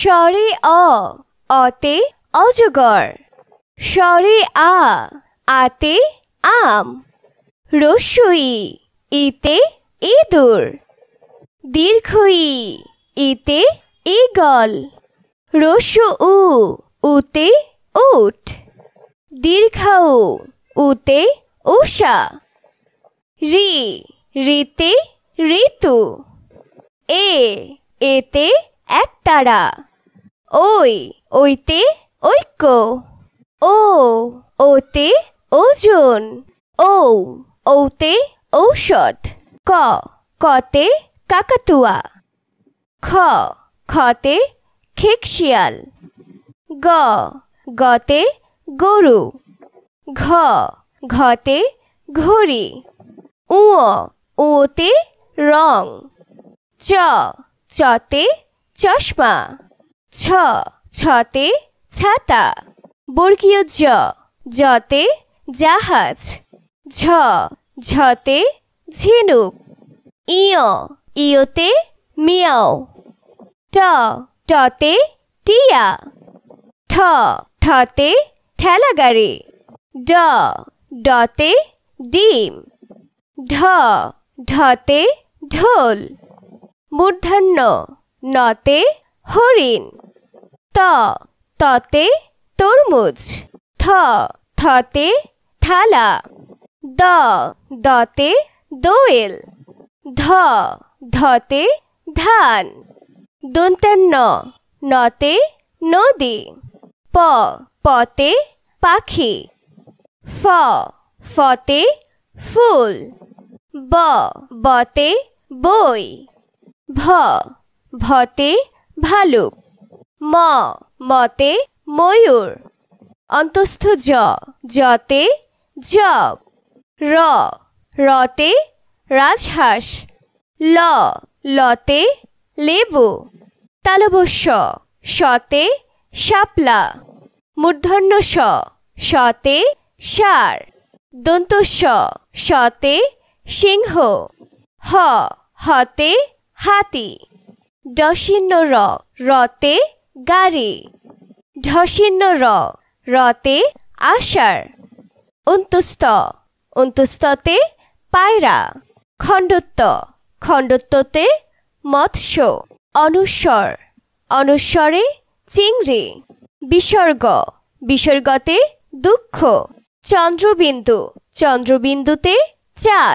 সরে অ অতে অজগর সরে আ আতে আম রসুই ইতে ইঁদুর দীর্ঘই ইতে ইগল রসু উ উতে উঠ দীর্ঘাউ উতে উষা রি ঋতে ঋতু এ এতে এক তারা ওই ওইতে ঐক্য ও ওতে ওজন ও ঔতে ঔষধ ক কতে কাকাতুয়া খ খতে খেকশিয়াল গ গতে গরু ঘ ঘতে ঘড়ি উঁ উঁতে রং চ চতে চশমা ছ ছতে ছাতা বর্গীয় জ জতে জাহাজ ঝ ঝতে ঝিনুক ইয় ইয়তে মিয়াও ট টতে টিয়া ঠ ঠতে ঠেলাগাড়ি ড ডতে ডিম ঢ ঢতে ঢোল মূর্ধন্য নতে হরিণ ত ততে তরমুজ থ থতে থালা দ দতে দোয়েল ধ ধতে ধান দন্তান্ন নতে নদী প পতে পাখি ফ ফতে ফুল ব বতে বই ভ ভতে ভালুক ম মতে ময়ূর অন্তস্থ জ জতে জব র রতে রাজহাঁস ল লতে লেবু তালবস্য সতে শাপলা মূর্ধন্য স সতে সার দন্ত স সতে সিংহ হ হতে হাতি ডশিন্ন র রতে গাড়ি ঢসিন্ন র রতে আষাঢ় অন্তুস্ত অন্তুস্ততে পায়রা খণ্ডত্ব খণ্ডত্বতে মৎস্য অনুস্বর অনুস্বরে চিংড়ি বিসর্গ বিসর্গতে দুঃখ চন্দ্রবিন্দু চন্দ্রবিন্দুতে চার